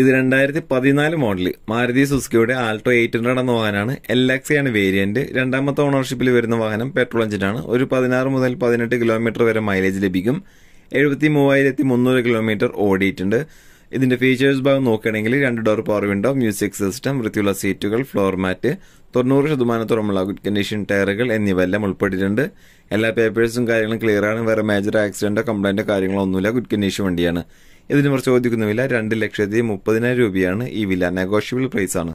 ഇത് രണ്ടായിരത്തി പതിനാല് മോഡൽ മാരുതി സുസുക്കിയുടെ ആൾട്ടോ എയ്റ്റ് ഹൺഡ്രഡ് എന്ന വാഹനമാണ് എൽ ആണ് വേരിയന്റ് രണ്ടാമത്തെ ഓണർഷിപ്പിൽ വരുന്ന വാഹനം പെട്രോൾ എഞ്ചിനാണ് ഒരു പതിനാറ് മുതൽ പതിനെട്ട് കിലോമീറ്റർ വരെ മൈലേജ് ലഭിക്കും എഴുപത്തി മൂവായിരത്തി മുന്നൂറ് കിലോമീറ്റർ ഓടിയിട്ടുണ്ട് ഇതിന്റെ ഫീച്ചേഴ്സ് ഭാഗം നോക്കുകയാണെങ്കിൽ രണ്ട് door power window music system വൃത്തിയുള്ള സീറ്റുകൾ ഫ്ലോർ മാറ്റ് തൊണ്ണൂറ് ശതമാനത്തോളമുള്ള ഗുഡ് കണ്ടീഷൻ ടയറുകൾ എല്ലാം ഉൾപ്പെട്ടിട്ടുണ്ട് എല്ലാ പേപ്പേഴ്സും കാര്യങ്ങളും ക്ലിയർ ആണ് വേറെ മേജർ ആക്സിഡന്റോ കംപ്ലൈന്റോ കാര്യങ്ങളോ ഒന്നുമില്ല ഗുഡ് കണ്ടീഷൻ വണ്ടിയാണ് ഇതിന് ഇവർ ചോദിക്കുന്നുമില്ല രണ്ട് ലക്ഷത്തി മുപ്പതിനായിരം രൂപയാണ് ഈ വില നെഗോഷ്യബിൾ പ്രൈസ് ആണ്